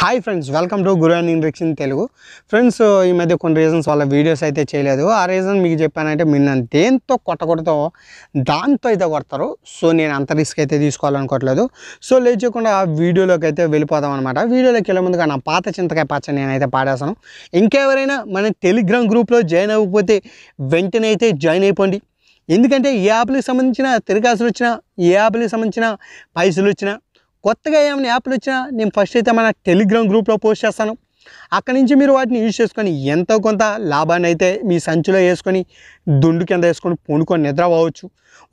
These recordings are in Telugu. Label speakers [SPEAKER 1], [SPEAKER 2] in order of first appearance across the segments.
[SPEAKER 1] hi friends welcome to Guru and in Telugu friends ఈ మధ్య కొన్ని రీజన్స్ వల్ల వీడియోస్ అయితే చేయలేదు ఆ రీజన్ మీకు చెప్పానంటే మీరు దేంతో కొట్టకూడదో దాంతో అయితే కొడతారు సో నేను అంత రిస్క్ అయితే తీసుకోవాలనుకోవట్లేదు సో లేచకుండా ఆ వీడియోలోకి అయితే వెళ్ళిపోదాం అనమాట వీడియోలోకి వెళ్ళే ముందుగా నా పాత చింతకాయ పచ్చ నేనైతే పాడేస్తాను ఇంకెవరైనా మన టెలిగ్రామ్ గ్రూప్లో జాయిన్ అవ్వకపోతే వెంటనే అయితే జాయిన్ అయిపోండి ఎందుకంటే ఏ యాప్లకు సంబంధించిన తిరగాసులు వచ్చినా ఏ యాప్లకు సంబంధించిన పైసలు వచ్చినా కొత్తగా ఏమైనా యాప్లు వచ్చినా నేను ఫస్ట్ అయితే మన టెలిగ్రామ్ గ్రూప్లో పోస్ట్ చేస్తాను అక్కడి నుంచి మీరు వాటిని యూజ్ చేసుకొని ఎంతో కొంత లాభాన్ని అయితే మీ సంచిలో వేసుకొని దుండు కింద వేసుకొని నిద్ర నిద్రపోవచ్చు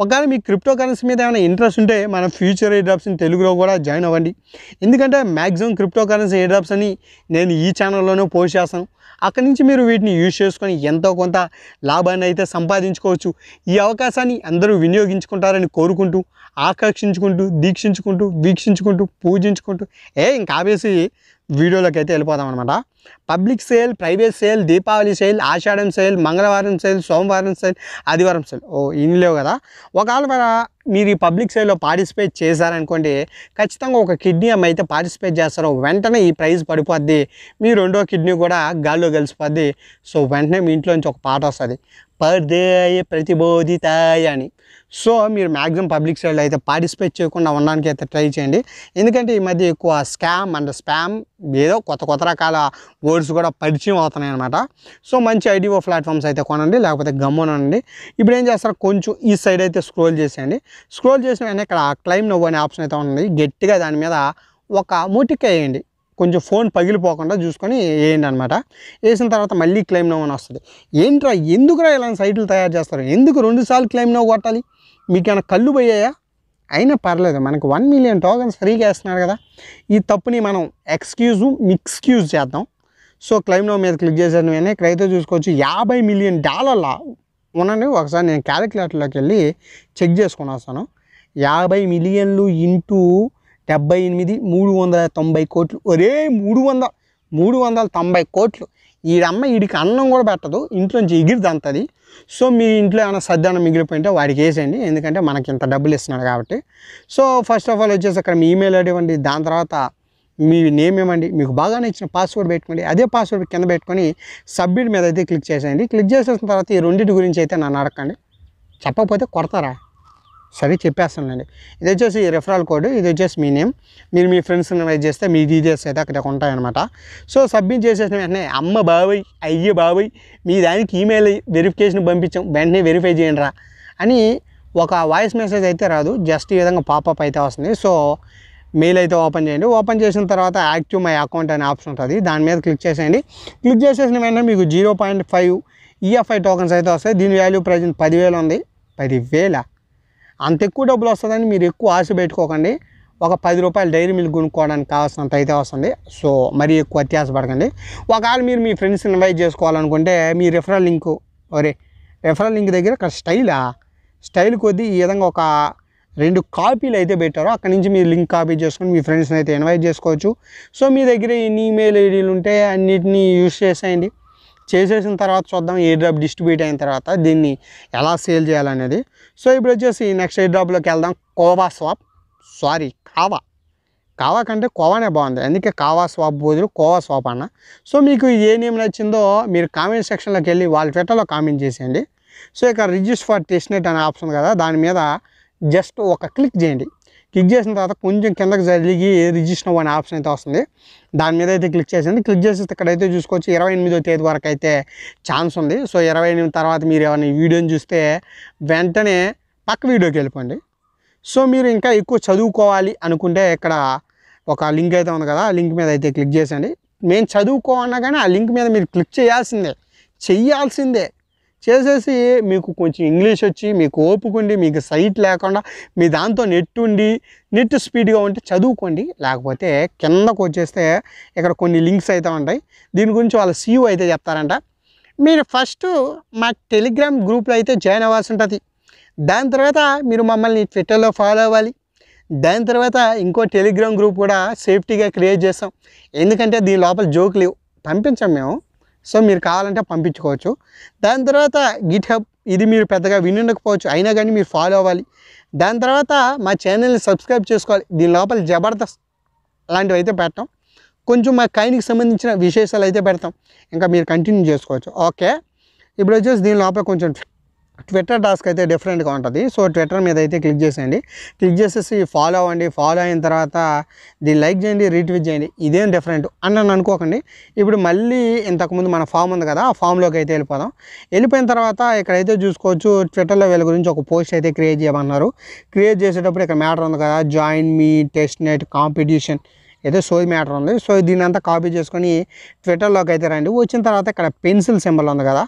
[SPEAKER 1] ఒకవేళ మీ క్రిప్టో కరెన్సీ మీద ఏమైనా ఇంట్రెస్ట్ ఉంటే మన ఫ్యూచర్ డ్రాప్స్ తెలుగులో కూడా జాయిన్ అవ్వండి ఎందుకంటే మ్యాక్సిమం క్రిప్టో కరెన్సీ డ్రాప్స్ అని నేను ఈ ఛానల్లోనే పోస్ట్ చేస్తాను అక్కడి నుంచి మీరు వీటిని యూజ్ చేసుకొని ఎంతో కొంత లాభాన్ని అయితే సంపాదించుకోవచ్చు ఈ అవకాశాన్ని అందరూ వినియోగించుకుంటారని కోరుకుంటూ ఆకర్షించుకుంటూ దీక్షించుకుంటూ వీక్షించుకుంటూ పూజించుకుంటూ ఏ ఇంకా ఆవేసి వీడియోలోకి అయితే వెళ్ళిపోదాం అనమాట public sale private sale Deepavali sale Ashadham sale మంగళవారం సేల్ సోమవారం సేల్ ఆదివారం సేల్ ఓ ఇన్ని లేవు కదా ఒకవేళ మీరు ఈ పబ్లిక్ సేల్లో పార్టిసిపేట్ చేశారనుకోండి ఖచ్చితంగా ఒక కిడ్నీ అమ్మ అయితే పార్టిసిపేట్ చేస్తారో వెంటనే ఈ ప్రైజ్ పడిపోద్ది మీ రెండో కిడ్నీ కూడా గాల్లో కలిసిపోద్ది సో వెంటనే మీ ఇంట్లోంచి ఒక పాట వస్తుంది పర్దేయ ప్రతిబోధితాయ అని సో మీరు మ్యాక్సిమం పబ్లిక్ సైడ్లో అయితే పార్టిసిపేట్ చేయకుండా ఉండడానికి అయితే ట్రై చేయండి ఎందుకంటే ఈ మధ్య ఎక్కువ స్కామ్ అండ్ స్పామ్ ఏదో కొత్త కొత్త రకాల వర్డ్స్ కూడా పరిచయం అవుతున్నాయి అనమాట సో మంచి ఐడిఓ ప్లాట్ఫామ్స్ అయితే కొనండి లేకపోతే గమ్మనండి ఇప్పుడు ఏం చేస్తారు కొంచెం ఈ సైడ్ అయితే స్క్రోల్ చేసేయండి స్క్రోల్ చేసిన వెంటనే ఇక్కడ క్లైమ్ నవ్వు అనే ఆప్షన్ అయితే ఉంటుంది గట్టిగా దాని మీద ఒక ముటిక్ వేయండి కొంచెం ఫోన్ పగిలిపోకుండా చూసుకొని వేయండి అనమాట వేసిన తర్వాత మళ్ళీ క్లైమ్ నవ్వు అని వస్తుంది ఏంట్రా ఎందుకురా ఇలాంటి సైట్లు తయారు చేస్తారు ఎందుకు రెండుసార్లు క్లైమ్ నవ్వు కొట్టాలి మీకేమైనా కళ్ళు పోయాయా అయినా పర్లేదు మనకు వన్ మిలియన్ టోకన్స్ ఫ్రీగా వేస్తున్నారు కదా ఈ తప్పుని మనం ఎక్స్క్యూజ్ మిక్స్క్యూజ్ చేద్దాం సో క్లైమ్ నో మీద క్లిక్ చేసిన వెంటనే ఇక్కడైతే చూసుకోవచ్చు యాభై మిలియన్ డాలర్ల ఉన్నాను ఒకసారి నేను క్యాలిక్యులేటర్లోకి వెళ్ళి చెక్ చేసుకుని వస్తాను యాభై మిలియన్లు ఇంటూ డెబ్బై ఎనిమిది మూడు వందల తొంభై కోట్లు ఒరే మూడు వందల మూడు వందల తొంభై కోట్లు ఈడమ్మ వీడికి అన్నం కూడా పెట్టదు ఇంట్లోంచి ఎగిరిదంతది సో మీ ఇంట్లో ఏమైనా సర్దానం మిగిలిపోయింటే వాడికి వేసేయండి ఎందుకంటే మనకి ఇంత డబ్బులు ఇస్తున్నాడు కాబట్టి సో ఫస్ట్ ఆఫ్ ఆల్ వచ్చేసి అక్కడ మీ ఈమెయిల్ ఇవ్వండి దాని తర్వాత మీ నేమ్ ఏమండి మీకు బాగా నచ్చిన పాస్వర్డ్ పెట్టుకోండి అదే పాస్వర్డ్ కింద పెట్టుకొని సబ్మిట్ మీద అయితే క్లిక్ చేసేయండి క్లిక్ చేసేసిన తర్వాత ఈ రెండింటి గురించి అయితే నన్ను అడగండి చెప్పకపోతే కొడతారా సరే చెప్పేస్తానండి ఇది వచ్చేసి రెఫరల్ కోడ్ ఇది వచ్చేసి మీ నేమ్ మీరు మీ ఫ్రెండ్స్ ఇన్వైట్ చేస్తే మీ డీటెయిల్స్ అయితే అక్కడ ఉంటాయన్నమాట సో సబ్మిట్ చేసేసిన వెంటనే అమ్మ బాబాయ్ అయ్యే బాబాయ్ మీ దానికి ఈమెయిల్ వెరిఫికేషన్ పంపించాం వెంటనే వెరిఫై చేయండి అని ఒక వాయిస్ మెసేజ్ అయితే రాదు జస్ట్ ఈ విధంగా పాపప్ అయితే వస్తుంది సో మెయిల్ అయితే ఓపెన్ చేయండి ఓపెన్ చేసిన తర్వాత యాక్టివ్ మై అకౌంట్ అనే ఆప్షన్ ఉంటుంది దాని మీద క్లిక్ చేసేయండి క్లిక్ చేసేసిన వెంటనే మీకు zero point five EFI e tokens అయితే వస్తాయి దీని వాల్యూ ప్రజెంట్ పదివేలు ఉంది పదివేల అంత ఎక్కువ డబ్బులు వస్తుందని మీరు ఎక్కువ ఆశ పెట్టుకోకండి ఒక పది రూపాయలు డైరీ మిల్క్ కొనుక్కోవడానికి కావాల్సినంత అయితే వస్తుంది సో మరీ ఎక్కువ పడకండి ఒకవేళ మీరు మీ ఫ్రెండ్స్ ఇన్వైట్ చేసుకోవాలనుకుంటే మీ రెఫరల్ లింకు ఒరే రెఫరల్ లింక్ దగ్గర స్టైలా స్టైల్ కొద్దీ ఈ విధంగా ఒక రెండు కాపీలు అయితే పెట్టారో అక్కడ నుంచి మీరు లింక్ కాపీ చేసుకొని మీ ఫ్రెండ్స్ని అయితే ఇన్వైట్ చేసుకోవచ్చు సో మీ దగ్గర ఎన్ని ఈమెయిల్ ఐడీలు ఉంటే అన్నిటినీ యూస్ చేసేయండి చేసేసిన తర్వాత చూద్దాం ఎయిర్ డ్రాప్ డిస్ట్రిబ్యూట్ అయిన తర్వాత దీన్ని ఎలా సేల్ చేయాలనేది సో ఇప్పుడు వచ్చేసి నెక్స్ట్ ఎయిర్ డ్రాప్లోకి వెళ్దాం కోవా స్వాప్ సారీ కావా కావా కంటే కోవానే బాగుంది అందుకే కావా స్వాప్ బదులు కోవా స్వాప్ అన్న సో మీకు ఏ నేమ్ నచ్చిందో మీరు కామెంట్ సెక్షన్లోకి వెళ్ళి వాళ్ళ ట్విట్టర్లో కామెంట్ చేసేయండి సో ఇక్కడ రిజిస్టర్ ఫర్ టెస్ట్నెట్ అనే ఆప్షన్ కదా దాని మీద జస్ట్ ఒక క్లిక్ చేయండి క్లిక్ చేసిన తర్వాత కొంచెం కిందకి జరిగి రిజిస్టర్ అనే ఆప్షన్ అయితే వస్తుంది దాని మీద అయితే క్లిక్ చేసింది క్లిక్ చేసి ఇక్కడైతే చూసుకోవచ్చు ఇరవై ఎనిమిదో తేదీ వరకు అయితే ఛాన్స్ ఉంది సో ఇరవై ఎనిమిది తర్వాత మీరు ఏమైనా వీడియోని చూస్తే వెంటనే పక్క వీడియోకి వెళ్ళిపోండి సో మీరు ఇంకా ఎక్కువ చదువుకోవాలి అనుకుంటే ఇక్కడ ఒక లింక్ అయితే ఉంది కదా ఆ లింక్ మీద అయితే క్లిక్ చేసండి మేము చదువుకోవాలన్నా కానీ ఆ లింక్ మీద మీరు క్లిక్ చేయాల్సిందే చెయ్యాల్సిందే చేసేసి మీకు కొంచెం ఇంగ్లీష్ వచ్చి మీకు ఓపుకుండి మీకు సైట్ లేకుండా మీ దాంతో నెట్ ఉండి నెట్ స్పీడ్గా ఉంటే చదువుకోండి లేకపోతే కిందకు వచ్చేస్తే ఇక్కడ కొన్ని లింక్స్ అయితే ఉంటాయి దీని గురించి వాళ్ళ సీఓ అయితే చెప్తారంట మీరు ఫస్ట్ మా టెలిగ్రామ్ గ్రూప్లో అయితే జాయిన్ అవ్వాల్సి ఉంటుంది దాని తర్వాత మీరు మమ్మల్ని ట్విట్టర్లో ఫాలో అవ్వాలి దాని తర్వాత ఇంకో టెలిగ్రామ్ గ్రూప్ కూడా సేఫ్టీగా క్రియేట్ చేస్తాం ఎందుకంటే దీని లోపల జోక్ లేవు పంపించాం మేము సో మీరు కావాలంటే పంపించుకోవచ్చు దాని తర్వాత గిట్ హబ్ ఇది మీరు పెద్దగా విని ఉండకపోవచ్చు అయినా కానీ మీరు ఫాలో అవ్వాలి దాని తర్వాత మా ఛానల్ని సబ్స్క్రైబ్ చేసుకోవాలి దీని లోపల జబర్దస్త్ అలాంటివి అయితే పెడతాం కొంచెం మా కైనికి సంబంధించిన విశేషాలు అయితే పెడతాం ఇంకా మీరు కంటిన్యూ చేసుకోవచ్చు ఓకే ఇప్పుడు వచ్చేసి దీని లోపల కొంచెం ట్విట్టర్ టాస్క్ అయితే డిఫరెంట్గా ఉంటుంది సో ట్విట్టర్ మీద అయితే క్లిక్ చేసేయండి క్లిక్ చేసేసి ఫాలో అవ్వండి ఫాలో అయిన తర్వాత ది లైక్ చేయండి రీట్వీట్ చేయండి ఇదేం డిఫరెంట్ అని నన్ను అనుకోకండి ఇప్పుడు మళ్ళీ ఇంతకుముందు మన ఫామ్ ఉంది కదా ఆ ఫామ్లోకి అయితే వెళ్ళిపోదాం వెళ్ళిపోయిన తర్వాత ఇక్కడైతే చూసుకోవచ్చు ట్విట్టర్లో వీళ్ళ గురించి ఒక పోస్ట్ అయితే క్రియేట్ చేయమన్నారు క్రియేట్ చేసేటప్పుడు ఇక్కడ మ్యాటర్ ఉంది కదా జాయిన్ మీ టెస్ట్ నెట్ కాంపిటీషన్ ఏదో సోయ్ మ్యాటర్ ఉంది సో దీని అంతా కాపీ చేసుకొని ట్విట్టర్లోకి అయితే రండి వచ్చిన తర్వాత ఇక్కడ పెన్సిల్ సింబల్ ఉంది కదా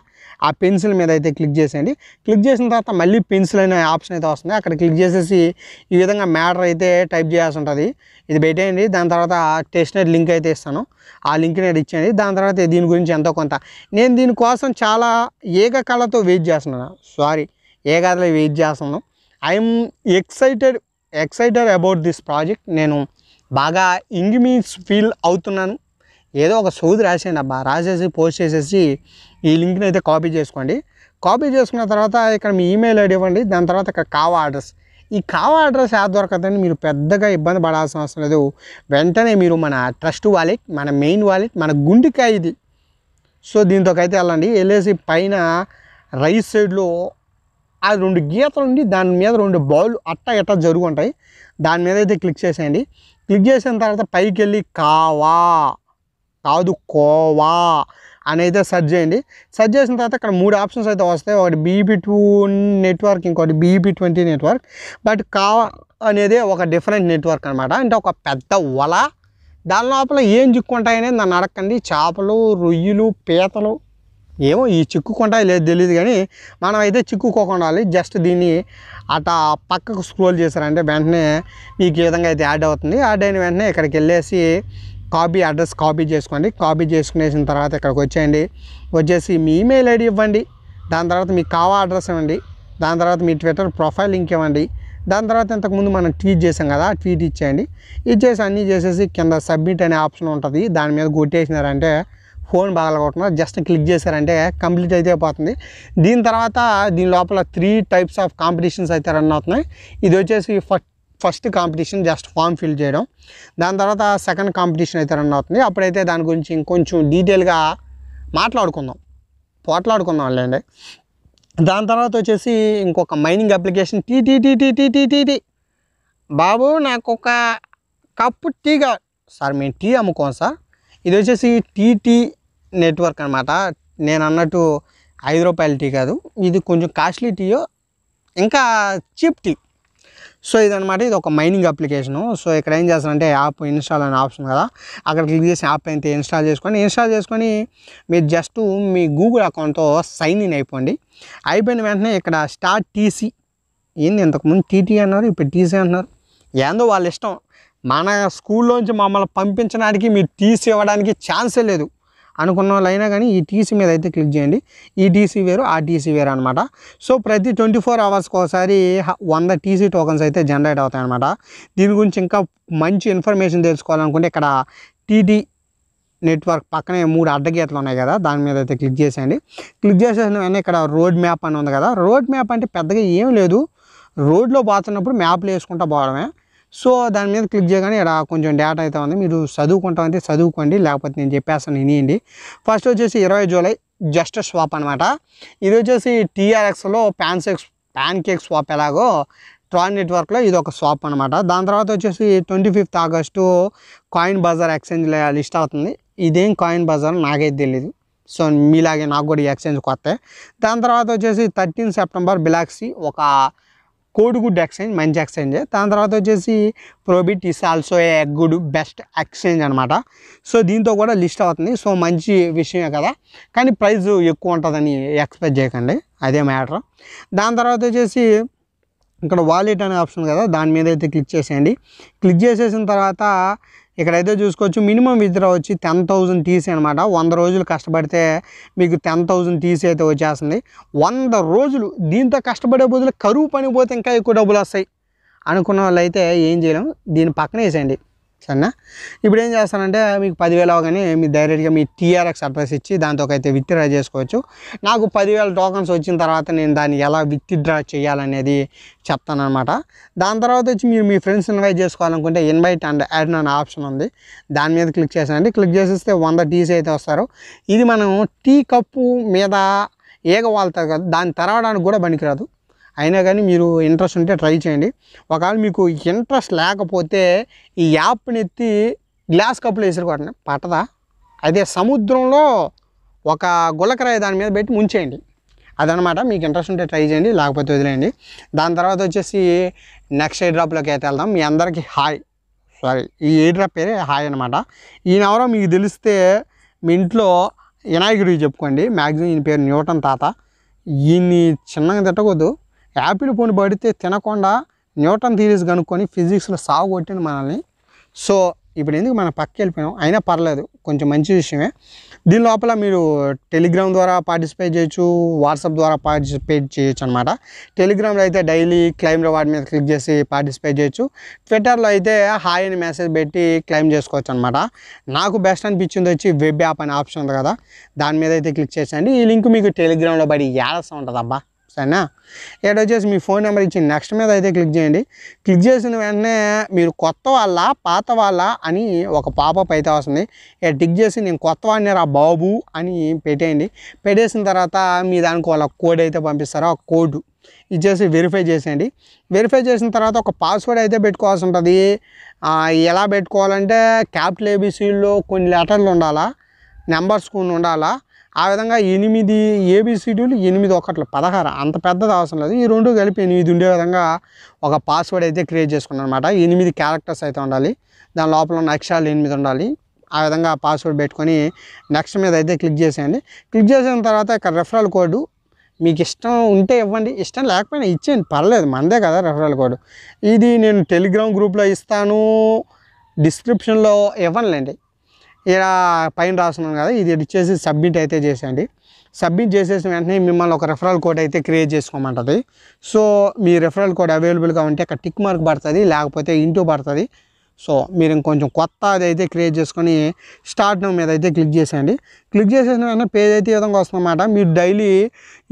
[SPEAKER 1] ఆ పెన్సిల్ మీద అయితే క్లిక్ చేసేయండి క్లిక్ చేసిన తర్వాత మళ్ళీ పెన్సిల్ అనే ఆప్షన్ అయితే వస్తుంది అక్కడ క్లిక్ చేసేసి ఈ విధంగా మ్యాటర్ అయితే టైప్ చేయాల్సి ఉంటుంది ఇది పెట్టేయండి దాని తర్వాత టెస్ట్నెట్ లింక్ అయితే ఇస్తాను ఆ లింక్ నేను ఇచ్చేయండి దాని తర్వాత దీని గురించి ఎంతో కొంత నేను దీనికోసం చాలా ఏక కళతో వెయిట్ చేస్తున్నాను సారీ ఏ వెయిట్ చేస్తున్నాను I'm excited excited about this project నేను బాగా ఇంగిమీన్స్ ఫీల్ అవుతున్నాను ఏదో ఒక సౌది రాసేయండి అబ్బా రాసేసి పోస్ట్ చేసేసి ఈ లింక్ని అయితే కాపీ చేసుకోండి కాపీ చేసుకున్న తర్వాత ఇక్కడ మీ ఈమెయిల్ ఐడి ఇవ్వండి దాని తర్వాత ఇక్కడ కావా అడ్రస్ ఈ కావా అడ్రస్ యాప్ దొరకదండి మీరు పెద్దగా ఇబ్బంది పడాల్సిన అవసరం లేదు వెంటనే మీరు మన ట్రస్ట్ వాలెట్ మన మెయిన్ వాలెట్ మన గుండెకాయ ఇది సో దీంతోకైతే వెళ్ళండి వెళ్ళేసి పైన రైట్ సైడ్లో అది రెండు గీతలు ఉండి దాని మీద రెండు బౌల్ అట్ట ఎట్ట జరుగు ఉంటాయి దాని మీద అయితే క్లిక్ చేసేయండి క్లిక్ చేసిన తర్వాత పైకి వెళ్ళి కావా కాదు కోవా అని అయితే సెర్చ్ చేయండి సెర్చ్ చేసిన తర్వాత ఇక్కడ మూడు ఆప్షన్స్ అయితే వస్తాయి ఒకటి బీబీ టూ నెట్వర్క్ ఇంకోటి బీబీ ట్వంటీ నెట్వర్క్ బట్ కా అనేది ఒక డిఫరెంట్ నెట్వర్క్ అనమాట అంటే ఒక పెద్ద వల దాని లోపల ఏం చిక్కుంటాయనేది నన్ను అడగండి చేపలు రొయ్యలు పీతలు ఏమో ఈ చిక్కుకుంటాయి లేదు తెలియదు కానీ మనం అయితే చిక్కుకోకుండా జస్ట్ దీన్ని అటా పక్కకు స్క్రోల్ చేశారంటే వెంటనే మీకు ఏ విధంగా అయితే యాడ్ అవుతుంది యాడ్ అయిన వెంటనే ఇక్కడికి వెళ్ళేసి కాపీ అడ్రస్ కాపీ చేసుకోండి కాపీ చేసుకునేసిన తర్వాత ఇక్కడికి వచ్చేయండి వచ్చేసి మీ ఇమెయిల్ ఐడి ఇవ్వండి దాని తర్వాత మీ కావా అడ్రస్ ఇవ్వండి దాని తర్వాత మీ ట్విట్టర్ ప్రొఫైల్ లింక్ ఇవ్వండి దాని తర్వాత ఇంతకుముందు మనం ట్వీట్ చేసాం కదా ట్వీట్ ఇచ్చేయండి ఇచ్చేసి అన్నీ చేసేసి కింద సబ్మిట్ అనే ఆప్షన్ ఉంటుంది దాని మీద కొట్టేసినారంటే ఫోన్ బాగలగొట్టడం జస్ట్ క్లిక్ చేశారంటే కంప్లీట్ అయితే పోతుంది దీని తర్వాత దీని లోపల త్రీ టైప్స్ ఆఫ్ కాంపిటీషన్స్ అయితే రన్ అవుతున్నాయి ఇది వచ్చేసి first first competition just form fill చేయడం దాని తర్వాత సెకండ్ కాంపిటీషన్ అయితే రన్ అవుతుంది అప్పుడైతే దాని గురించి ఇంకొంచెం డీటెయిల్గా మాట్లాడుకుందాం పోట్లాడుకుందాం లేండి దాని తర్వాత వచ్చేసి ఇంకొక మైనింగ్ అప్లికేషన్ టీటీటీటీటీటీటీ బాబు నాకు ఒక కప్పు టీ కావాలి సార్ మేము టీ అమ్ముకోం సార్ ఇది వచ్చేసి టీటీ నెట్వర్క్ అనమాట నేను అన్నట్టు ఐదు రూపాయల టీ కాదు ఇది కొంచెం కాస్ట్లీ టీయో ఇంకా చీప్ టీ సో ఇదనమాట ఇది ఒక మైనింగ్ అప్లికేషను సో ఇక్కడ ఏం చేస్తారంటే యాప్ ఇన్స్టాల్ అనే ఆప్షన్ కదా అక్కడ క్లిక్ చేసి యాప్ అయితే ఇన్స్టాల్ చేసుకొని ఇన్స్టాల్ చేసుకొని మీరు జస్ట్ మీ గూగుల్ అకౌంట్తో సైన్ ఇన్ అయిపోండి అయిపోయిన వెంటనే ఇక్కడ స్టార్ట్ టీసీ ఏంది ఇంతకుముందు టీటీ అన్నారు ఇప్పుడు టీసీ అంటున్నారు ఏందో వాళ్ళ ఇష్టం మన స్కూల్లోంచి మమ్మల్ని పంపించడానికి మీరు టీసీ ఇవ్వడానికి ఛాన్సే లేదు అనుకున్న వాళ్ళైనా కానీ ఈ టీసీ మీద అయితే క్లిక్ చేయండి ఈ టీసీ వేరు ఆ టీసీ వేరు అనమాట సో ప్రతి ట్వంటీ ఫోర్ అవర్స్కి ఒకసారి వంద టీసీ టోకన్స్ అయితే జనరేట్ అవుతాయి అనమాట దీని గురించి ఇంకా మంచి ఇన్ఫర్మేషన్ తెలుసుకోవాలనుకుంటే ఇక్కడ టీటీ నెట్వర్క్ పక్కనే మూడు అడ్డగీతలు ఉన్నాయి కదా దాని మీద అయితే క్లిక్ చేసేయండి క్లిక్ చేసేసిన వెంటనే ఇక్కడ రోడ్ మ్యాప్ అని ఉంది కదా రోడ్ మ్యాప్ అంటే పెద్దగా ఏం లేదు రోడ్లో పోతున్నప్పుడు మ్యాప్లు వేసుకుంటా పోవడమే సో దాని మీద క్లిక్ చేయగానే ఇక్కడ కొంచెం డేటా అయితే ఉంది మీరు చదువుకుంటామంటే చదువుకోండి లేకపోతే నేను చెప్పేస్తాను వినియండి ఫస్ట్ వచ్చేసి ఇరవై జూలై జస్ట్ స్వాప్ అనమాట ఇది వచ్చేసి టీఆర్ఎక్స్లో ప్యాన్ సెక్స్ ప్యాన్ కేక్ స్వాప్ ఎలాగో ట్రాన్ నెట్వర్క్లో ఇది ఒక స్వాప్ అనమాట దాని తర్వాత వచ్చేసి twenty fifth August coin bazaar exchange list అవుతుంది ఇదేం కాయిన్ బజార్ నాకైతే తెలియదు సో మీలాగే నాకు కూడా ఈ ఎక్స్చేంజ్ కొత్త దాని తర్వాత వచ్చేసి థర్టీన్ సెప్టెంబర్ బిలాక్సీ ఒక కోడిగుడ్ ఎక్స్చేంజ్ మంచి ఎక్స్చేంజ్ దాని తర్వాత వచ్చేసి ProBit is also a good best exchange అనమాట సో దీంతో కూడా లిస్ట్ అవుతుంది సో మంచి విషయమే కదా కానీ ప్రైజ్ ఎక్కువ ఉంటుందని ఎక్స్పెక్ట్ చేయకండి అదే మ్యాటర్ దాని తర్వాత వచ్చేసి ఇక్కడ వాలెట్ అనే ఆప్షన్ కదా దాని మీద అయితే క్లిక్ చేసేయండి క్లిక్ చేసేసిన తర్వాత ఇక్కడైతే చూసుకోవచ్చు మినిమం విత్డ్రా వచ్చి టెన్ థౌజండ్ టీసీ అనమాట వంద రోజులు కష్టపడితే మీకు టెన్ థౌజండ్ టీసీ అయితే వచ్చేస్తుంది వంద రోజులు దీంతో కష్టపడే బదులు కరువు పని పోతే ఇంకా ఎక్కువ డబ్బులు వస్తాయి అనుకున్న వాళ్ళు అయితే ఏం చేయలేము దీని పక్కన వేసేయండి సరేనా ఇప్పుడు ఏం చేస్తానంటే మీకు పదివేలు అవగానే మీ డైరెక్ట్గా మీ టీఆర్ఎక్స్ అడ్రస్ ఇచ్చి దాంతో అయితే డ్రా చేసుకోవచ్చు నాకు పదివేల టోకన్స్ వచ్చిన తర్వాత నేను దాన్ని ఎలా విత్ డ్రా చేయాలనేది చెప్తానమాట దాని తర్వాత వచ్చి మీరు మీ ఫ్రెండ్స్ ఇన్వైట్ చేసుకోవాలనుకుంటే ఇన్వైట్ అండ్ యాడ్ అనే ఆప్షన్ ఉంది దాని మీద క్లిక్ చేశానండి క్లిక్ చేసేస్తే వంద టీస్ అయితే వస్తారు ఇది మనం టీ కప్పు మీద ఏగ వాళ్తారు కదా దాన్ని తెరవడానికి కూడా పనికిరాదు అయినా కానీ మీరు ఇంట్రెస్ట్ ఉంటే ట్రై చేయండి ఒకవేళ మీకు ఇంట్రెస్ట్ లేకపోతే ఈ యాప్ని ఎత్తి గ్లాస్ కప్పులు కొట్టండి పట్టదా అదే సముద్రంలో ఒక గులకరాయ దాని మీద పెట్టి ముంచేయండి అదనమాట మీకు ఇంట్రెస్ట్ ఉంటే ట్రై చేయండి లేకపోతే వదిలేయండి దాని తర్వాత వచ్చేసి నెక్స్ట్ డ్రాప్లోకి అయితే వెళ్దాం మీ అందరికీ హాయ్ సారీ ఈ డ్రాప్ పేరే హాయ్ అనమాట ఈయనెవరో మీకు తెలిస్తే మీ ఇంట్లో వినాయకుడికి చెప్పుకోండి మ్యాక్సిమం ఈయన పేరు న్యూటన్ తాత ఈయన్ని చిన్నగా తిట్టకూడదు యాపిల్ పోని పడితే తినకుండా న్యూటన్ థీరీస్ కనుక్కొని ఫిజిక్స్లో సాగు కొట్టింది మనల్ని సో ఇప్పుడు ఎందుకు మనం పక్క వెళ్ళిపోయినాం అయినా పర్లేదు కొంచెం మంచి విషయమే దీని లోపల మీరు టెలిగ్రామ్ ద్వారా పార్టిసిపేట్ చేయొచ్చు వాట్సాప్ ద్వారా పార్టిసిపేట్ చేయొచ్చు అనమాట టెలిగ్రామ్లో అయితే డైలీ క్లైమ్ రివార్డ్ మీద క్లిక్ చేసి పార్టిసిపేట్ చేయొచ్చు ట్విట్టర్లో అయితే హాయ్ అని మెసేజ్ పెట్టి క్లైమ్ చేసుకోవచ్చు అనమాట నాకు బెస్ట్ అనిపించింది వచ్చి వెబ్ యాప్ అనే ఆప్షన్ ఉంది కదా దాని మీద అయితే క్లిక్ చేసేయండి ఈ లింక్ మీకు టెలిగ్రామ్లో పడి ఏడస్తా ఉంటుంది అబ్బా సరేనా ఏడు వచ్చేసి మీ ఫోన్ నెంబర్ ఇచ్చి నెక్స్ట్ మీద అయితే క్లిక్ చేయండి క్లిక్ చేసిన వెంటనే మీరు కొత్త వాళ్ళ పాత వాళ్ళ అని ఒక పాపప్ అయితే వస్తుంది టిక్ చేసి నేను కొత్త వాడిని రా బాబు అని పెట్టేయండి పెట్టేసిన తర్వాత మీ దానికి వాళ్ళ కోడ్ అయితే పంపిస్తారో ఆ కోడ్ ఇచ్చేసి వెరిఫై చేసేయండి వెరిఫై చేసిన తర్వాత ఒక పాస్వర్డ్ అయితే పెట్టుకోవాల్సి ఉంటుంది ఎలా పెట్టుకోవాలంటే క్యాపిటల్ ఏబీసీలో కొన్ని లెటర్లు ఉండాలా నెంబర్స్ కొన్ని ఉండాలా ఆ విధంగా ఎనిమిది ఏబిసిడీలు ఎనిమిది ఒకట్లు పదహారు అంత పెద్దది అవసరం లేదు ఈ రెండు కలిపి ఎనిమిది ఉండే విధంగా ఒక పాస్వర్డ్ అయితే క్రియేట్ చేసుకున్నాను అనమాట ఎనిమిది క్యారెక్టర్స్ అయితే ఉండాలి దాని లోపల ఉన్న అక్షరాలు ఎనిమిది ఉండాలి ఆ విధంగా పాస్వర్డ్ పెట్టుకొని నెక్స్ట్ మీద అయితే క్లిక్ చేసేయండి క్లిక్ చేసిన తర్వాత ఇక్కడ రెఫరల్ కోడ్ మీకు ఇష్టం ఉంటే ఇవ్వండి ఇష్టం లేకపోయినా ఇచ్చేయండి పర్లేదు మనదే కదా రెఫరల్ కోడ్ ఇది నేను టెలిగ్రామ్ గ్రూప్లో ఇస్తాను డిస్క్రిప్షన్లో ఇవ్వనులేండి ఇక్కడ పైన రాస్తున్నాను కదా ఇది చేసి సబ్మిట్ అయితే చేసేయండి సబ్మిట్ చేసేసిన వెంటనే మిమ్మల్ని ఒక రెఫరల్ కోడ్ అయితే క్రియేట్ చేసుకోమంటుంది సో మీ రెఫరల్ కోడ్ అవైలబుల్గా ఉంటే అక్కడ టిక్ మార్క్ పడుతుంది లేకపోతే ఇంటూ పడుతుంది సో మీరు ఇంకొంచెం కొత్త అది అయితే క్రియేట్ చేసుకొని స్టార్ట్ మీద అయితే క్లిక్ చేసేయండి క్లిక్ చేసేసిన వెంటనే పేజ్ అయితే ఈ విధంగా వస్తుందన్నమాట మీరు డైలీ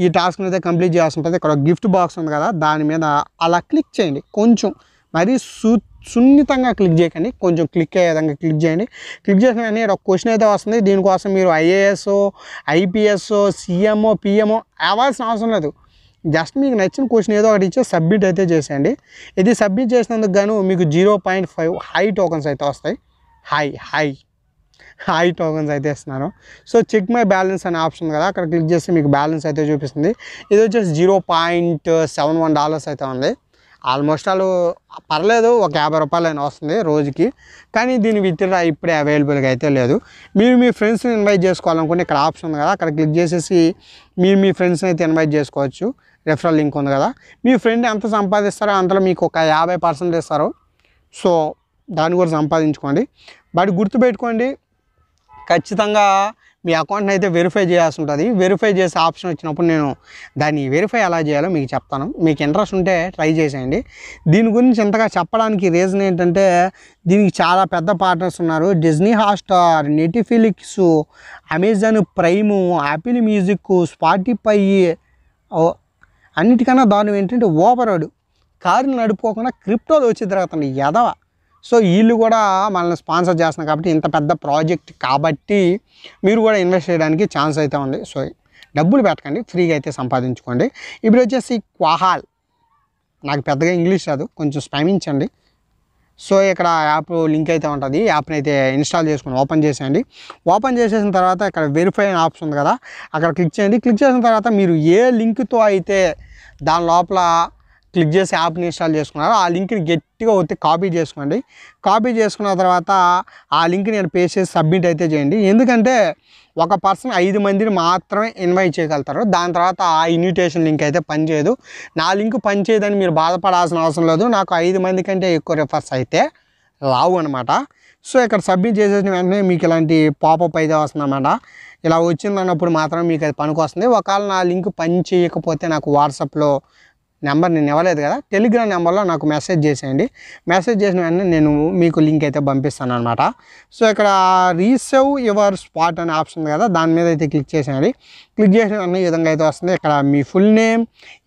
[SPEAKER 1] ఈ టాస్క్ని అయితే కంప్లీట్ చేయాల్సి ఉంటుంది ఇక్కడ గిఫ్ట్ బాక్స్ ఉంది కదా దాని మీద అలా క్లిక్ చేయండి కొంచెం మరీ సు సున్నితంగా క్లిక్ చేయకండి కొంచెం క్లిక్ అయ్యే విధంగా క్లిక్ చేయండి క్లిక్ చేసిన కానీ ఒక క్వశ్చన్ అయితే వస్తుంది దీనికోసం మీరు ఐఏఎస్ ఐపీఎస్ సీఎంఓ పిఎంఓ అవ్వాల్సిన అవసరం లేదు జస్ట్ మీకు నచ్చిన క్వశ్చన్ ఏదో ఒకటి ఇచ్చి సబ్మిట్ అయితే చేసేయండి ఇది సబ్మిట్ చేసినందుకు గాను మీకు zero point five hi tokens అయితే వస్తాయి హై హై హై టోకన్స్ అయితే ఇస్తున్నాను సో చెక్ మై బ్యాలెన్స్ అనే ఆప్షన్ కదా అక్కడ క్లిక్ చేస్తే మీకు బ్యాలెన్స్ అయితే చూపిస్తుంది ఇది వచ్చేసి zero point seven one dollars అయితే ఉంది ఆల్మోస్ట్ వాళ్ళు పర్లేదు ఒక యాభై రూపాయలైనా వస్తుంది రోజుకి కానీ దీని విత్డ్రా ఇప్పుడే అవైలబుల్గా అయితే లేదు మీరు మీ ఫ్రెండ్స్ని ఇన్వైట్ చేసుకోవాలనుకుంటే ఇక్కడ ఆప్షన్ ఉంది కదా అక్కడ క్లిక్ చేసేసి మీరు మీ ఫ్రెండ్స్ని అయితే ఇన్వైట్ చేసుకోవచ్చు రెఫరల్ లింక్ ఉంది కదా మీ ఫ్రెండ్ ఎంత సంపాదిస్తారో అంతలో మీకు ఒక యాభై పర్సెంట్ ఇస్తారు సో దాన్ని కూడా సంపాదించుకోండి బట్ గుర్తుపెట్టుకోండి ఖచ్చితంగా మీ అకౌంట్ని అయితే వెరిఫై చేయాల్సి ఉంటుంది వెరిఫై చేసే ఆప్షన్ వచ్చినప్పుడు నేను దాన్ని వెరిఫై ఎలా చేయాలో మీకు చెప్తాను మీకు ఇంట్రెస్ట్ ఉంటే ట్రై చేసేయండి దీని గురించి ఇంతగా చెప్పడానికి రీజన్ ఏంటంటే దీనికి చాలా పెద్ద పార్ట్నర్స్ ఉన్నారు Disney Hotstar Netflix Amazon Prime Apple Music Spotify అన్నిటికన్నా దాని ఏంటంటే ఓవరోడ్ కారు నడుపుకోకుండా క్రిప్టోలు వచ్చి తర్వాత ఎదవ సో వీళ్ళు కూడా మనల్ని స్పాన్సర్ చేస్తున్నారు కాబట్టి ఇంత పెద్ద ప్రాజెక్ట్ కాబట్టి మీరు కూడా ఇన్వెస్ట్ చేయడానికి ఛాన్స్ అయితే ఉంది సో డబ్బులు పెట్టకండి ఫ్రీగా అయితే సంపాదించుకోండి ఇప్పుడు వచ్చేసి క్వాహాల్ నాకు పెద్దగా ఇంగ్లీష్ రాదు కొంచెం స్పమించండి సో ఇక్కడ యాప్ లింక్ అయితే ఉంటుంది యాప్ని అయితే ఇన్స్టాల్ చేసుకుని ఓపెన్ చేసేయండి ఓపెన్ చేసేసిన తర్వాత ఇక్కడ వెరిఫై అనే ఆప్షన్ ఉంది కదా అక్కడ క్లిక్ చేయండి క్లిక్ చేసిన తర్వాత మీరు ఏ లింక్తో అయితే దాని లోపల క్లిక్ చేసి యాప్ని ఇన్స్టాల్ చేసుకున్నారు ఆ లింక్ని గట్టిగా ఒత్తి కాపీ చేసుకోండి కాపీ చేసుకున్న తర్వాత ఆ లింక్ని నేను పేస్ చేసి సబ్మిట్ అయితే చేయండి ఎందుకంటే ఒక పర్సన్ ఐదు మందిని మాత్రమే ఇన్వైట్ చేయగలుగుతారు దాని తర్వాత ఆ ఇన్విటేషన్ లింక్ అయితే పనిచేయదు నా లింక్ పనిచేయదని మీరు బాధపడాల్సిన అవసరం లేదు నాకు ఐదు మంది కంటే ఎక్కువ రిఫర్స్ అయితే రావు అనమాట సో ఇక్కడ సబ్మిట్ చేసేసిన వెంటనే మీకు ఇలాంటి పాపప్ అయితే వస్తుందన్నమాట ఇలా వచ్చిందన్నప్పుడు మాత్రమే మాత్రం మీకు అది పనికి వస్తుంది ఒకవేళ నా లింక్ పని చేయకపోతే నాకు వాట్సాప్లో నెంబర్ నేను ఇవ్వలేదు కదా టెలిగ్రామ్ నెంబర్లో నాకు మెసేజ్ చేసేయండి మెసేజ్ చేసిన వెంటనే నేను మీకు లింక్ అయితే పంపిస్తాను అనమాట సో ఇక్కడ రీసేవ్ యువర్ స్పాట్ అనే ఆప్షన్ ఉంది కదా దాని మీద అయితే క్లిక్ చేసేయండి క్లిక్ చేసిన వెంటనే ఈ విధంగా అయితే వస్తుంది ఇక్కడ మీ full name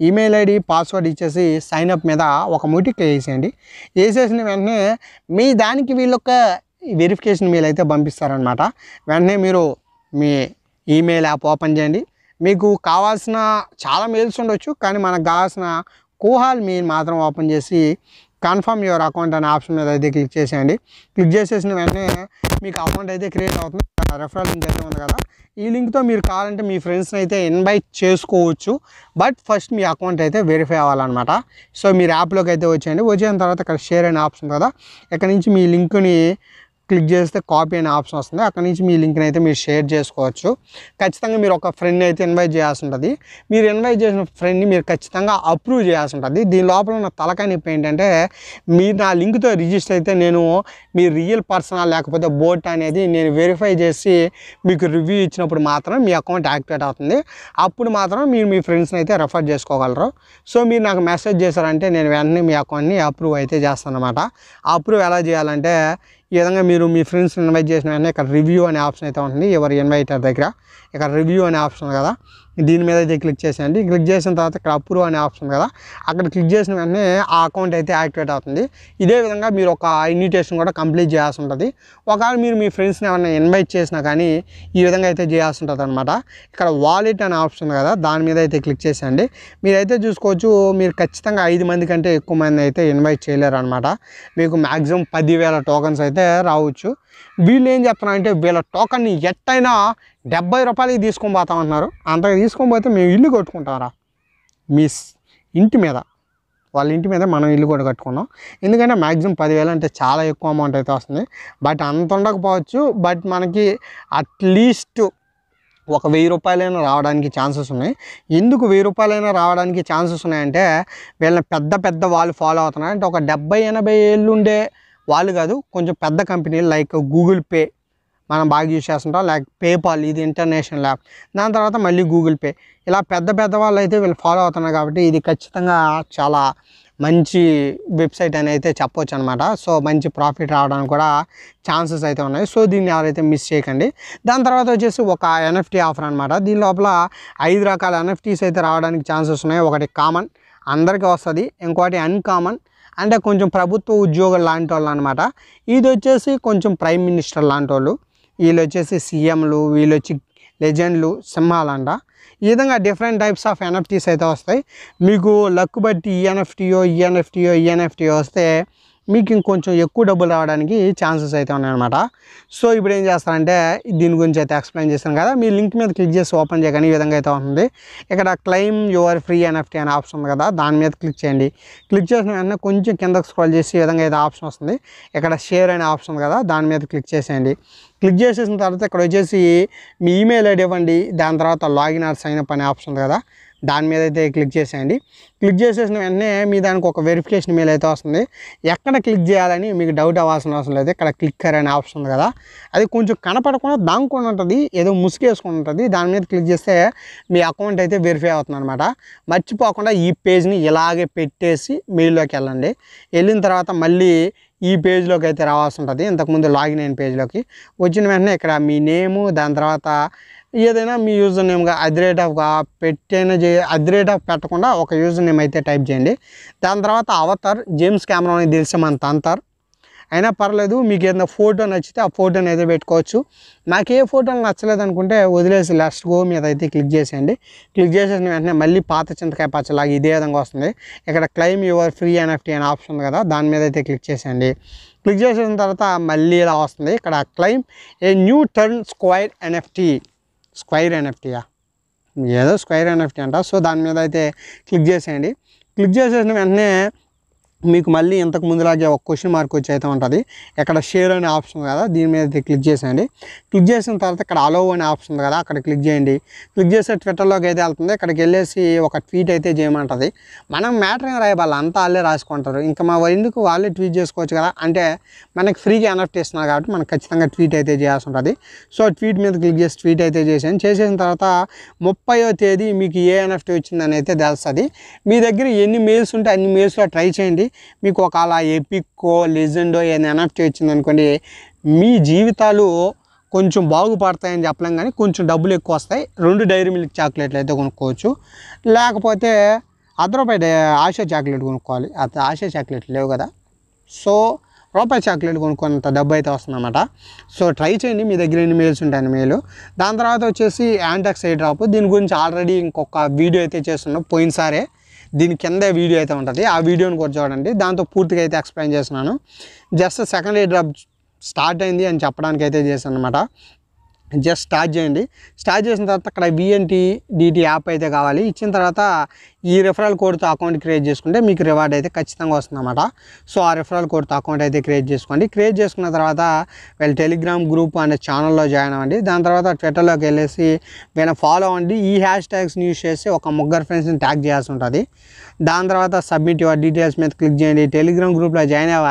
[SPEAKER 1] email ID password ఇచ్చేసి సైన్అప్ మీద ఒక ముటికి వేసేయండి వేసేసిన వెంటనే మీ దానికి వీళ్ళొక్క వెరిఫికేషన్ మీలైతే అయితే పంపిస్తారనమాట వెంటనే మీరు మీ ఈమెయిల్ యాప్ ఓపెన్ చేయండి మీకు కావాల్సిన చాలా మెయిల్స్ ఉండొచ్చు కానీ మనకు కావాల్సిన కూహాల్ మెయిల్ మాత్రం ఓపెన్ చేసి కన్ఫర్మ్ యువర్ అకౌంట్ అనే ఆప్షన్ మీద అయితే క్లిక్ చేసేయండి క్లిక్ చేసేసిన వెంటనే మీకు అకౌంట్ అయితే క్రియేట్ అవుతుంది రెఫరల్ లింక్ అయితే ఉంది కదా ఈ లింక్తో మీరు కావాలంటే మీ ఫ్రెండ్స్ని అయితే ఇన్వైట్ చేసుకోవచ్చు బట్ ఫస్ట్ మీ అకౌంట్ అయితే వెరిఫై అవ్వాలన్నమాట సో మీరు యాప్లోకి అయితే వచ్చేయండి వచ్చిన తర్వాత ఇక్కడ షేర్ అనే ఆప్షన్ కదా ఇక్కడ నుంచి మీ లింక్ని క్లిక్ చేస్తే కాపీ అనే ఆప్షన్ వస్తుంది అక్కడ నుంచి మీ లింక్ని అయితే మీరు షేర్ చేసుకోవచ్చు ఖచ్చితంగా మీరు ఒక ఫ్రెండ్ అయితే ఇన్వైట్ చేయాల్సి ఉంటుంది మీరు ఇన్వైట్ చేసిన ఫ్రెండ్ని మీరు ఖచ్చితంగా అప్రూవ్ చేయాల్సి ఉంటుంది దీని లోపల ఉన్న తలకాయ నొప్పి ఏంటంటే మీరు నా లింక్తో రిజిస్టర్ అయితే నేను మీ రియల్ పర్సన్ లేకపోతే బోట్ అనేది నేను వెరిఫై చేసి మీకు రివ్యూ ఇచ్చినప్పుడు మాత్రం మీ అకౌంట్ యాక్టివేట్ అవుతుంది అప్పుడు మాత్రం మీరు మీ ఫ్రెండ్స్ని అయితే రెఫర్ చేసుకోగలరు సో మీరు నాకు మెసేజ్ చేశారంటే నేను వెంటనే మీ అకౌంట్ని అప్రూవ్ అయితే చేస్తాను అనమాట అప్రూవ్ ఎలా చేయాలంటే ఈ విధంగా మీరు మీ ఫ్రెండ్స్ ఇన్వైట్ చేసిన వెంటనే ఇక్కడ రివ్యూ అనే ఆప్షన్ అయితే ఉంటుంది ఎవరు ఇన్వైటర్ దగ్గర ఇక్కడ రివ్యూ అనే ఆప్షన్ కదా దీని మీద అయితే క్లిక్ చేసేయండి క్లిక్ చేసిన తర్వాత ఇక్కడ అప్రూవ్ అనే ఆప్షన్ కదా అక్కడ క్లిక్ చేసిన వెంటనే ఆ అకౌంట్ అయితే యాక్టివేట్ అవుతుంది ఇదే విధంగా మీరు ఒక ఇన్విటేషన్ కూడా కంప్లీట్ చేయాల్సి ఉంటుంది ఒకవేళ మీరు మీ ఫ్రెండ్స్ని ఏమైనా ఇన్వైట్ చేసినా కానీ ఈ విధంగా అయితే చేయాల్సి ఉంటుంది అనమాట ఇక్కడ వాలెట్ అనే ఆప్షన్ కదా దాని మీద అయితే క్లిక్ చేసేయండి మీరైతే చూసుకోవచ్చు మీరు ఖచ్చితంగా ఐదు మంది కంటే ఎక్కువ మంది అయితే ఇన్వైట్ చేయలేరు అనమాట మీకు మ్యాక్సిమం పదివేల టోకన్స్ అయితే రావచ్చు వీళ్ళు ఏం చెప్తున్నారంటే వీళ్ళ టోకన్ని ఎట్టయినా డెబ్బై రూపాయలకి తీసుకొని పోతాం అంటున్నారు అంతగా తీసుకొని పోతే మేము ఇల్లు కట్టుకుంటారా మీ ఇంటి మీద వాళ్ళ ఇంటి మీద మనం ఇల్లు కూడా కట్టుకున్నాం ఎందుకంటే మ్యాక్సిమం పదివేలు అంటే చాలా ఎక్కువ అమౌంట్ అయితే వస్తుంది బట్ అంత ఉండకపోవచ్చు బట్ మనకి అట్లీస్ట్ ఒక వెయ్యి రూపాయలైనా రావడానికి ఛాన్సెస్ ఉన్నాయి ఎందుకు వెయ్యి రూపాయలైనా రావడానికి ఛాన్సెస్ ఉన్నాయంటే వీళ్ళని పెద్ద పెద్ద వాళ్ళు ఫాలో అవుతున్నారు అంటే ఒక డెబ్బై ఎనభై ఏళ్ళు ఉండే వాళ్ళు కాదు కొంచెం పెద్ద కంపెనీలు లైక్ గూగుల్ పే మనం బాగా యూజ్ చేస్తుంటాం లైక్ పేపాల్ ఇది ఇంటర్నేషనల్ యాప్ దాని తర్వాత మళ్ళీ గూగుల్ పే ఇలా పెద్ద పెద్ద వాళ్ళు అయితే వీళ్ళు ఫాలో అవుతున్నారు కాబట్టి ఇది ఖచ్చితంగా చాలా మంచి వెబ్సైట్ అని అయితే చెప్పవచ్చు అనమాట సో మంచి ప్రాఫిట్ రావడానికి కూడా ఛాన్సెస్ అయితే ఉన్నాయి సో దీన్ని ఎవరైతే మిస్ చేయకండి దాని తర్వాత వచ్చేసి ఒక ఎన్ఎఫ్టీ ఆఫర్ అనమాట దీని లోపల ఐదు రకాల ఎన్ఎఫ్టీస్ అయితే రావడానికి ఛాన్సెస్ ఉన్నాయి ఒకటి కామన్ అందరికీ వస్తుంది ఇంకోటి అన్కామన్ అంటే కొంచెం ప్రభుత్వ ఉద్యోగులు లాంటి వాళ్ళు అనమాట ఇది వచ్చేసి కొంచెం ప్రైమ్ మినిస్టర్ లాంటి వాళ్ళు వీళ్ళు వచ్చేసి సీఎంలు వీళ్ళు వచ్చి లెజెండ్లు సింహాలంట ఈ విధంగా డిఫరెంట్ టైప్స్ ఆఫ్ ఎన్ఎఫ్టీస్ అయితే వస్తాయి మీకు లక్ బట్టి ఈఎన్ఎఫ్టీయో ఈఎన్ఎఫ్టీయో ఈఎన్ఎఫ్టీయో వస్తే మీకు ఇంకొంచెం ఎక్కువ డబ్బులు రావడానికి ఛాన్సెస్ అయితే ఉన్నాయన్నమాట సో ఇప్పుడు ఏం చేస్తారంటే దీని గురించి అయితే ఎక్స్ప్లెయిన్ చేశాను కదా మీ లింక్ మీద క్లిక్ చేసి ఓపెన్ చేయగానే ఈ విధంగా అయితే ఉంటుంది ఇక్కడ క్లెయిమ్ యువర్ ఫ్రీ ఎన్ఎఫ్టీ అనే ఆప్షన్ ఉంది కదా దాని మీద క్లిక్ చేయండి క్లిక్ చేసిన వెంటనే కొంచెం కిందకు స్క్రాల్ చేసి ఈ విధంగా అయితే ఆప్షన్ వస్తుంది ఇక్కడ షేర్ అనే ఆప్షన్ ఉంది కదా దాని మీద క్లిక్ చేసేయండి క్లిక్ చేసేసిన తర్వాత ఇక్కడ వచ్చేసి మీ ఈమెయిల్ ఐడి ఇవ్వండి దాని తర్వాత లాగిన్ ఆర్ సైన్ అప్ అనే ఆప్షన్ ఉంది కదా దాని మీద అయితే క్లిక్ చేసేయండి క్లిక్ చేసేసిన వెంటనే మీ దానికి ఒక వెరిఫికేషన్ మెయిల్ అయితే వస్తుంది ఎక్కడ క్లిక్ చేయాలని మీకు డౌట్ అవ్వాల్సిన అవసరం లేదు ఇక్కడ క్లిక్కర్ అనే ఆప్షన్ ఉంది కదా అది కొంచెం కనపడకుండా దాంకొని ఉంటుంది ఏదో ముసుగేసుకుని ఉంటుంది దాని మీద క్లిక్ చేస్తే మీ అకౌంట్ అయితే వెరిఫై అవుతుంది అనమాట మర్చిపోకుండా ఈ పేజ్ని ఇలాగే పెట్టేసి మెయిల్లోకి వెళ్ళండి వెళ్ళిన తర్వాత మళ్ళీ ఈ పేజ్లోకి అయితే రావాల్సి ఉంటుంది ఇంతకుముందు లాగిన్ అయిన పేజ్లోకి వచ్చిన వెంటనే ఇక్కడ మీ నేము దాని తర్వాత ఏదైనా మీ యూజర్ నేమ్గా అది రేట్ ఆఫ్ పెట్టైనా చే అది రేట్ ఆఫ్ పెట్టకుండా ఒక యూజర్ నేమ్ అయితే టైప్ చేయండి దాని తర్వాత అవతర్ జేమ్స్ కెమెరా అనేది తెలిసే మన అయినా పర్లేదు మీకు ఏదైనా ఫోటో నచ్చితే ఆ ఫోటోని అయితే పెట్టుకోవచ్చు నాకు ఏ ఫోటో నచ్చలేదు అనుకుంటే వదిలేసి లాస్ట్ గో మీద అయితే క్లిక్ చేసేయండి క్లిక్ చేసేసిన వెంటనే మళ్ళీ పాత చింతకాయ పచ్చలాగా ఇదే విధంగా వస్తుంది ఇక్కడ క్లైమ్ యువర్ ఫ్రీ ఎన్ఎఫ్టీ అనే ఆప్షన్ ఉంది కదా దాని మీద అయితే క్లిక్ చేసేయండి క్లిక్ చేసేసిన తర్వాత మళ్ళీ ఇలా వస్తుంది ఇక్కడ claim a new turn square NFT square ఎన్ఎఫ్టీయా ఏదో స్క్వైర్ ఎన్ఎఫ్టీ అంట సో దాని మీద అయితే క్లిక్ చేసేయండి క్లిక్ చేసేసిన వెంటనే మీకు మళ్ళీ ఇంతకు ముందులాగే ఒక క్వశ్చన్ మార్క్ వచ్చి అయితే ఉంటుంది ఇక్కడ షేర్ అనే ఆప్షన్ కదా దీని మీద క్లిక్ చేసేయండి క్లిక్ చేసిన తర్వాత ఇక్కడ అలో అనే ఆప్షన్ ఉంది కదా అక్కడ క్లిక్ చేయండి క్లిక్ చేస్తే ట్విట్టర్లోకి అయితే వెళ్తుంది ఇక్కడికి వెళ్ళేసి ఒక ట్వీట్ అయితే చేయమంటుంది మనం మ్యాటర్ ఏం వాళ్ళు అంతా వాళ్ళే రాసుకుంటారు ఇంకా మా ఎందుకు వాళ్ళే ట్వీట్ చేసుకోవచ్చు కదా అంటే మనకి ఫ్రీగా ఎనఫ్ట్ ఇస్తున్నారు కాబట్టి మనకు ఖచ్చితంగా ట్వీట్ అయితే చేయాల్సి ఉంటుంది సో ట్వీట్ మీద క్లిక్ చేసి ట్వీట్ అయితే చేసాను చేసేసిన తర్వాత ముప్పయో తేదీ మీకు ఏ ఎన్ఎఫ్టీ వచ్చిందని అయితే తెలుస్తుంది మీ దగ్గర ఎన్ని మెయిల్స్ ఉంటే అన్ని మెయిల్స్లో ట్రై చేయండి మీకు ఒక అలా ఎపిక్కో లెజెండో ఏదైనా ఎన్ఎఫ్టీ అనుకోండి మీ జీవితాలు కొంచెం బాగుపడతాయని చెప్పలేం కానీ కొంచెం డబ్బులు ఎక్కువ వస్తాయి రెండు డైరీ మిల్క్ చాక్లెట్లు అయితే కొనుక్కోవచ్చు లేకపోతే రూపాయి ఆశా చాక్లెట్ కొనుక్కోవాలి అది ఆశా చాక్లెట్ లేవు కదా సో రూపాయి చాక్లెట్ కొనుక్కున్నంత డబ్బు అయితే వస్తుందన్నమాట సో ట్రై చేయండి మీ దగ్గర ఎన్ని మెయిల్స్ ఉంటాయని మెయిల్ దాని తర్వాత వచ్చేసి యాంటాక్స్ ఐ డ్రాప్ దీని గురించి ఆల్రెడీ ఇంకొక వీడియో అయితే చేస్తున్నాం పోయినసారే దీని కింద వీడియో అయితే ఉంటుంది ఆ వీడియోని కూడా చూడండి దాంతో పూర్తిగా అయితే ఎక్స్ప్లెయిన్ చేస్తున్నాను just second airdrop start అయింది అని చెప్పడానికి అయితే చేశాను అనమాట జస్ట్ స్టార్ట్ చేయండి స్టార్ట్ చేసిన తర్వాత అక్కడ విఎన్టీ డిటి యాప్ అయితే కావాలి ఇచ్చిన తర్వాత ఈ రెఫరల్ కోడ్తో అకౌంట్ క్రియేట్ చేసుకుంటే మీకు రివార్డ్ అయితే ఖచ్చితంగా వస్తుందన్నమాట సో ఆ రెఫరల్ కోడ్తో అకౌంట్ అయితే క్రియేట్ చేసుకోండి క్రియేట్ చేసుకున్న తర్వాత వీళ్ళు టెలిగ్రామ్ గ్రూప్ అనే ఛానల్లో జాయిన్ అవ్వండి దాని తర్వాత ట్విట్టర్లోకి వెళ్ళేసి వీళ్ళని ఫాలో అవ్వండి ఈ హ్యాష్ ట్యాగ్స్ యూస్ చేసి ఒక ముగ్గురు ఫ్రెండ్స్ని ట్యాగ్ చేయాల్సి ఉంటుంది దాని తర్వాత సబ్మిట్ యువర్ డీటెయిల్స్ మీద క్లిక్ చేయండి టెలిగ్రామ్ గ్రూప్లో జాయిన్ అవ్వ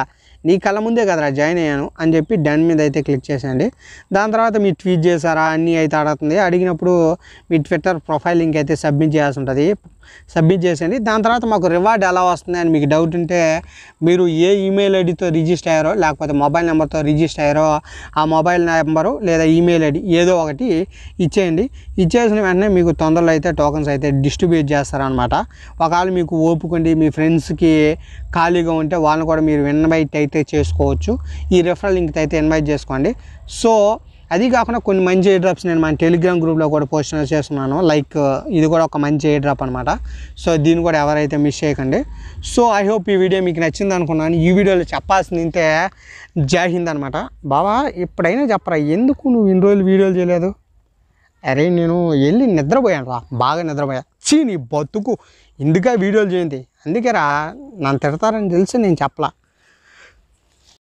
[SPEAKER 1] నీ కళ్ళ ముందే కదరా జాయిన్ అయ్యాను అని చెప్పి డన్ మీద అయితే క్లిక్ చేసేయండి దాని తర్వాత మీరు ట్వీట్ చేశారా అన్నీ అయితే అడుగుతుంది అడిగినప్పుడు మీ ట్విట్టర్ ప్రొఫైల్ లింక్ అయితే సబ్మిట్ చేయాల్సి ఉంటుంది సబ్మిట్ చేసేయండి దాని తర్వాత మాకు రివార్డ్ ఎలా వస్తుంది అని మీకు డౌట్ ఉంటే మీరు ఏ ఈమెయిల్ ఐడితో రిజిస్టర్ అయ్యారో లేకపోతే మొబైల్ నెంబర్తో రిజిస్టర్ అయ్యారో ఆ మొబైల్ నెంబరు లేదా ఈమెయిల్ ఐడి ఏదో ఒకటి ఇచ్చేయండి ఇచ్చేసిన వెంటనే మీకు తొందరలో అయితే టోకన్స్ అయితే డిస్ట్రిబ్యూట్ చేస్తారనమాట ఒకవేళ మీకు ఓపుకోండి మీ ఫ్రెండ్స్కి ఖాళీగా ఉంటే వాళ్ళని కూడా మీరు ఇన్వైట్ అయితే చేసుకోవచ్చు ఈ రిఫరల్ లింక్ అయితే ఇన్వైట్ చేసుకోండి సో అది కాకుండా కొన్ని మంచి ఎయిర్ డ్రాప్స్ నేను మన టెలిగ్రామ్ గ్రూప్లో కూడా పోస్ట్ చేస్తున్నాను లైక్ ఇది కూడా ఒక మంచి ఎయిర్ డ్రాప్ అనమాట సో దీన్ని కూడా ఎవరైతే మిస్ చేయకండి సో ఐ హోప్ ఈ వీడియో మీకు నచ్చింది అనుకున్నాను ఈ వీడియోలో చెప్పాల్సింది ఇంతే జై అనమాట బావా ఎప్పుడైనా చెప్పరా ఎందుకు నువ్వు ఇన్ని రోజులు వీడియోలు చేయలేదు అరే నేను వెళ్ళి నిద్రపోయాను రా బాగా నిద్రపోయా చీ నీ బతుకు ఎందుక వీడియోలు చేయండి అందుకే రా నన్ను తిడతారని తెలిసి నేను చెప్పలా